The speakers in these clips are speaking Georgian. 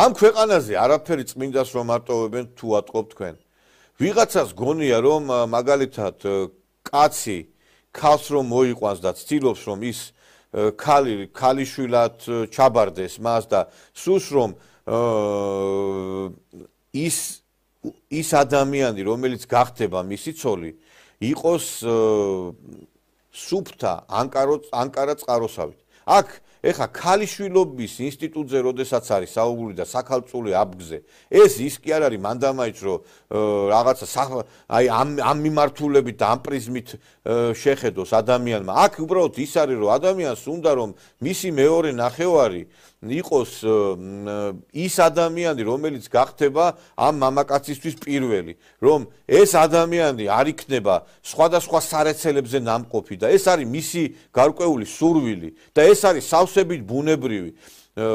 ამ ქვეყანაზე არაფერი წმინდას რომ მარტოვებენ თუ ატყობ თქვენ. ვიღაცას გონია რომ მაგალითად კაცი ქალს რომ მოიყვანს და ცდილობს რომ ის ქალი ქალიშვილად ჩაბარდეს მას და სუს რომ ის ის ადამიანი რომელიც გახდება მისი ცოლი იყოს სუფთა ანკარო ანკარა წყაროსავით აქ ეხა ქალიშვილობის ინსტიტუტზე როდესაც არის საუბრი და საქალწული აბგზე ეს ის კი არ არის მანდამაიც რომ რაღაცა აი ამ ამ მიმართულებით ამ პრიზმით შეხედოს ადამიანმა აქ უბრალოდ ის არის რომ ადამიანს უნდა რომ მისი მეორე ნახევარი იყოს ის ადამიანი რომელიც გახდება ამ მამაკაცისთვის პირველი რომ ეს ადამიანი არ იქნება სხვადასხვა სარეცელებზე ნამყოფი და ეს არის მისი გარკვეული სურვილი და ეს არის რესურსებით ბუნებრივი.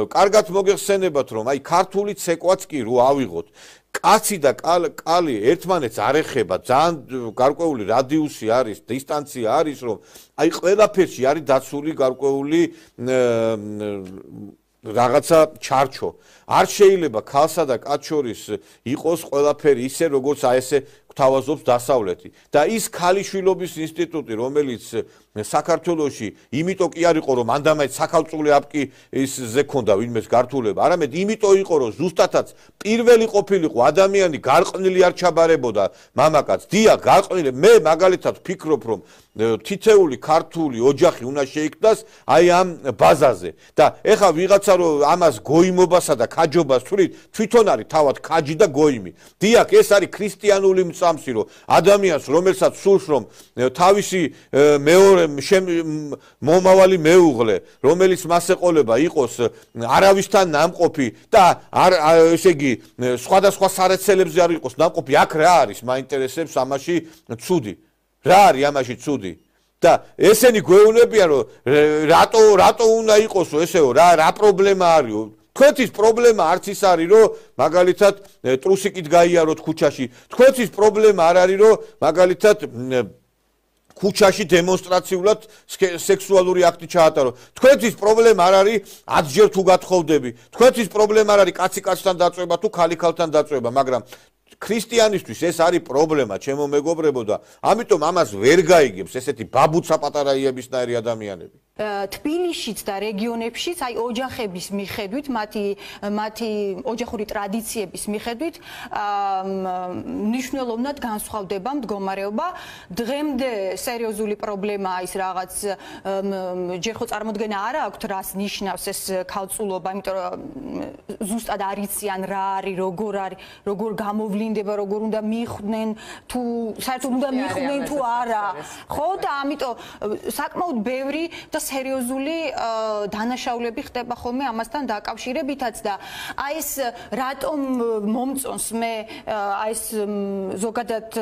კარგად მოგეხსენებათ, რომ აი ქართული ცეკვაც კი რო ავიღოთ, კაცი და კალი ერთმანეთს არ ეხება, ძალიან გარკვეული რადიუსი არის, დისტანცია არის, რომ აი ყველაფერში არის დაცული გარკვეული რაღაცა ჩარჩო. არ შეიძლება ქალსა და კაცს შორის იყოს ყველაფერი ისე როგორც აი ესე გვთავაზობს დასავლეთი და ის ქალიშვილობის ინსტიტუტი რომელიც საქართველოში იმიტო კი არ იყო რომ ამდამაც საქალწულე აპკი ის ზე ქონდა ვინმეს გართულება არამედ იმიტო იყო რომ ზუსტათაც პირველი ყოფილიყო ადამიანი გარყვნილი არ ჩაბარებოდა მამაკაც დია გარყვნილი მე მაგალითად ფიქრობ რომ თითეული ქართული ოჯახი უნდა შეიქმნას აი ამ ბაზაზე და ეხა ვიღაცა რომ ამას გოიმობასა და ქაჯობას თვლით თვითონ არის თავად ქაჯი და გოიმი დიახ ეს არის ქრისტიანული მწ სამსირო ადამიანს რომელსაც სურს რომ თავისი მეორე მომავალი მეუღლე რომელიც მას ეყოლება იყოს არავისთან ნამყოფი და არ ესე იგი სხვადასხვა სარეცელებზე არ იყოს ნამყოფი აქ რა არის მაინტერესებს ამაში ცუდი რა არის ამაში ცუდი და ესენი გვეუბნებიან რომ რატო რატო უნდა იყოსო ესეო რა რა პრობლემა არის თქვენთვის პრობლემა არც ის არის რომ მაგალითად ტრუსიკით გაიაროთ ქუჩაში თქვენთვის პრობლემა არ არის რომ მაგალითად ქუჩაში დემონსტრაციულად სექსუალური აქტი ჩაატარო. თქვენთვის პრობლემა არ არის ათჯერ თუ გათხოვდები. თქვენთვის პრობლემა არ არის კაცი კაცთან დაწובה თუ ქალი ქალთან დაწובה, მაგრამ ქრისტიანისტვის ეს არის პრობლემა, ჩემო მეგობრებო და ამიტომ ამას ვერ გაიგებს ესეთი ბაბუცა პატარაიების ნაირი ადამიანები. თბილისშიც და რეგიონებშიც, აი ოჯახების მიხედვით, მათი მათი ოჯახური ტრადიციების მიხედვით, ნიშნულოვნად განსხვავდება მდგომარეობა. დღემდე სერიოზული პრობლემაა ის რაღაც ჯერხო წარმოქმნა არა აქვთ რას ნიშნავს ეს ქალწულობა, იმიტომ რომ ზუსტად არიციან რა არის, როგორ არის, როგორ გამოვლინდება, როგორ უნდა მიხვდნენ, თუ საერთოდ უნდა მიხვდნენ თუ არა. ხო და ამიტომ საკმაოდ ბევრი და სერიოზული დანაშაულები ხდება ხოლმე ამასთან დაკავშირებითაც და აი ეს რატომ მომწონს მე აი ეს ზოგადად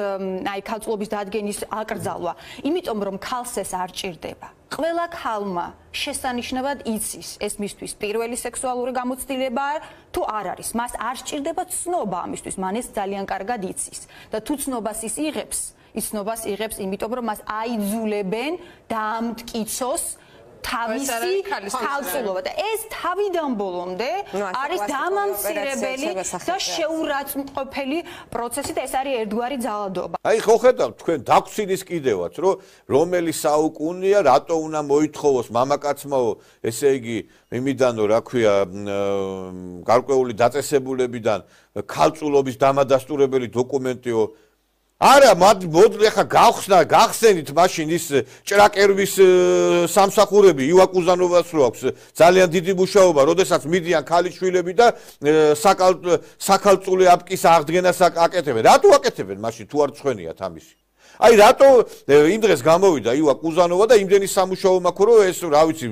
აი ქალწლობის დადგენის აკრძალვა იმიტომ რომ ქალს ეს არ ჭირდება ყველა ქალმა შესანიშნავად იცის ეს მისთვის პირველი სექსუალური გამოცდილება თუ არ არის მას არ ჭირდება ცნობა ამისთვის მან ეს ძალიან კარგად იცის და თუ ცნობას ის იღებს ის ცნობას იღებს იმიტომ რომ მას აიძულებენ დაამტკიცოს თავისი თავისუფლობა და ეს თავიდან ბოლომდე არის დამამცირებელი და შეურაცხმყოფელი პროცესი და ეს არის ერთგვარი ძალადობა. აი ხო ხედავ თქვენ დაგვცინის კიდევაც რომ რომელი საუკუნია რატო უნდა მოითხოვოს მამაკაცმაო ესე იგი იმიდანო რა ქვია გარკვეული დაწესებულებიდან ქალწულობის დამადასტურებელი დოკუმენტიო არა მათ მოძლი ახლა გახსნა გახსენით მაშინ ის э, ჭრაკერვის э, სამსახურები ივაკუზანოვას რო აქვს ძალიან დიდი მუშაობა როდესაც მიდიან ქალიშვილები და э, საკალ საკალწული აპკის აღდგენას აკეთებენ რატო აკეთებენ მაშინ თუ არ ცხვენიათ ამისი აი რატო იმ დღეს გამოვიდა ივა კუზანოვა და იმდენი სამუშაო მაქვს რომ ეს რა ვიცი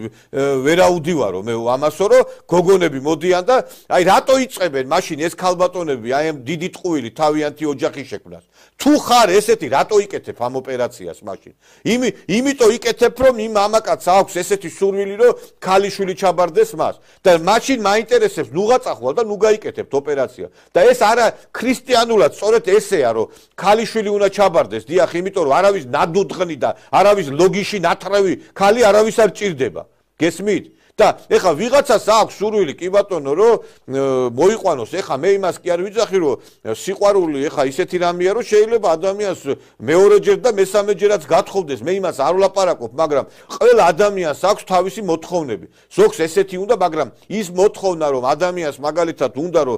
ვერაუდივარო მე ამასო რომ გოგონები მოდიან და აი რატო იწებენ მაშინ ეს ქალბატონები აი ამ დიდი ტყუილი თავიანთი ოჯახი შექმნას თუ ხარ ესეთი რატო იკეთებ ამ ოპერაციას მაშინ იმ იმიტომ იკეთებ რომ იმ ამაკაც აქვს ესეთი სურვილი რომ ქალიშვილი ჩაბარდეს მას და მაშინ მაინტერესებს ნუ გაწახვალ და ნუ გაიკეთებთ ოპერაცია და ეს არა ქრისტიანულად სწორედ ესეა რომ ქალიშვილი უნდა ჩაბარდეს დიახ ხალხი, იმიტომ რომ არავის ნადუდღნი და არავის ლოგიში ნათრევი, ხალი არავის არ ჭირდება. გესმით? და ეხა ვიღაცას აქვს სურვილი კი ბატონო რომ მოიყვანოს ეხა მე იმას კი არ ვიძახი რომ სიყვარული ეხა ისეთი რამეა რომ შეიძლება ადამიანს მეორეჯერ და მესამეჯერაც გათხოვდეს მე იმას არ ვლაპარაკობ მაგრამ ყველა ადამიანს აქვს თავისი მოთხოვნები ზოგს ესეთი უნდა მაგრამ ის მოთხოვნა რომ ადამიანს მაგალითად უნდა რომ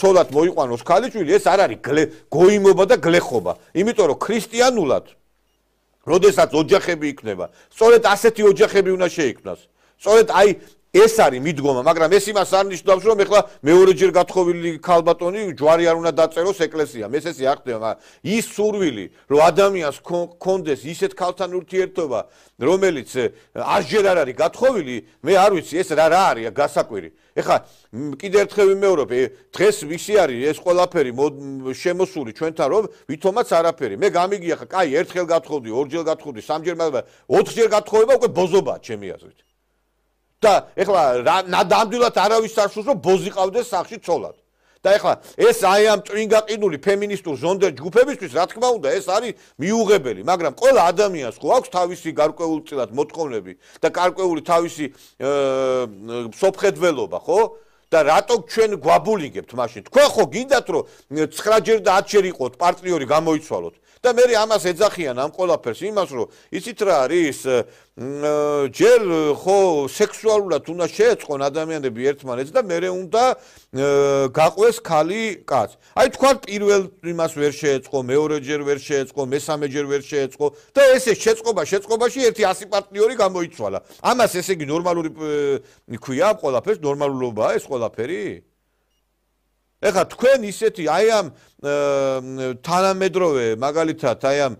ცოლად მოიყვანოს ქალიშვილი ეს არ არის გოიმობა და გლეხობა იმიტომ რომ ქრისტიანულად როდესაც ოჯახები იქნება სწორედ ასეთი ოჯახები უნდა შეიქმნას სწორედ აი ეს არის მიდგომა, მაგრამ ეს იმას არ ნიშნავს, რომ ეხლა მეორეჯერ გათხოვილი ქალბატონი ჯვარი არ უნდა დაწეროს ეკლესიამ. ეს ესე აღდგება, მაგრამ ის სურვილი, რომ ადამიანს კონდეს ისეთ ქალთან ურთიერთობა, რომელიც ასჯერ არ არის გათხოვილი, მე არ ვიცი, ეს რა რა არის გასაკვირი. ეხლა კიდე ერთხელ ვიმეორებ, დღეს ვისი არის ეს ყველაფერი შემოსული ჩვენთან, რომ ვითომაც არაფერი. მე გამიგია ხა, კაი, ერთხელ გათხოვდი, ორჯერ გათხოვდი, სამჯერ მაგრამ ოთხჯერ გათხოვება უკვე ბოზობაა ჩემი აზრით. და ეხლა ნამდვილად არავის არსულს რომ ბოზიყავდეს სახში ცოლად და ეხლა ეს აი ამ წვინგაყინული ფემინისტურ ზონდერ ჯგუფებისთვის რა თქმა უნდა ეს არის მიუღებელი მაგრამ ყველა ადამიანს ხო აქვს თავისი გარკვეული წილად მოთხოვნები და გარკვეული თავისი სოფხედველობა ხო და რატო ჩვენ გვაბულიგებთ მაშინ თქვენ ხო გინდათ რომ 9 ჯერ და 10 ჯერ იყოთ პარტნიორი გამოიცვალოთ და მე ამას ეძახიან ამ ყველაფერს იმას რომ იცით რა არის ჯერ ხო სექსუალურად უნდა შეეწყონ ადამიანები ერთმანეთს და მე უნდა გაყვეს ქალი კაც აი თქვა პირველ იმას ვერ შეეწყო მეორე ჯერ ვერ შეეწყო მესამე ჯერ ვერ შეეწყო და ესე შეწყობა შეწყობაში ერთი 100 პარტნიორი გამოიცვალა ამას ესე იგი ნორმალური ქვია ყველაფერს ნორმალურობაა ეს ყველაფერი ეხლა თქვენ ისეთი აი ამ თანამედროვე მაგალითად აი ამ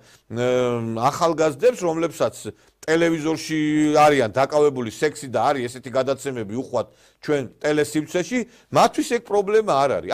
ახალგაზრდებს რომლებსაც ტელევიზორში არიან დაკავებული სექსი და არის ესეთი გადაცემები უხვად ჩვენ ტელესიმცეში მათთვის ეგ პრობლემა არ არის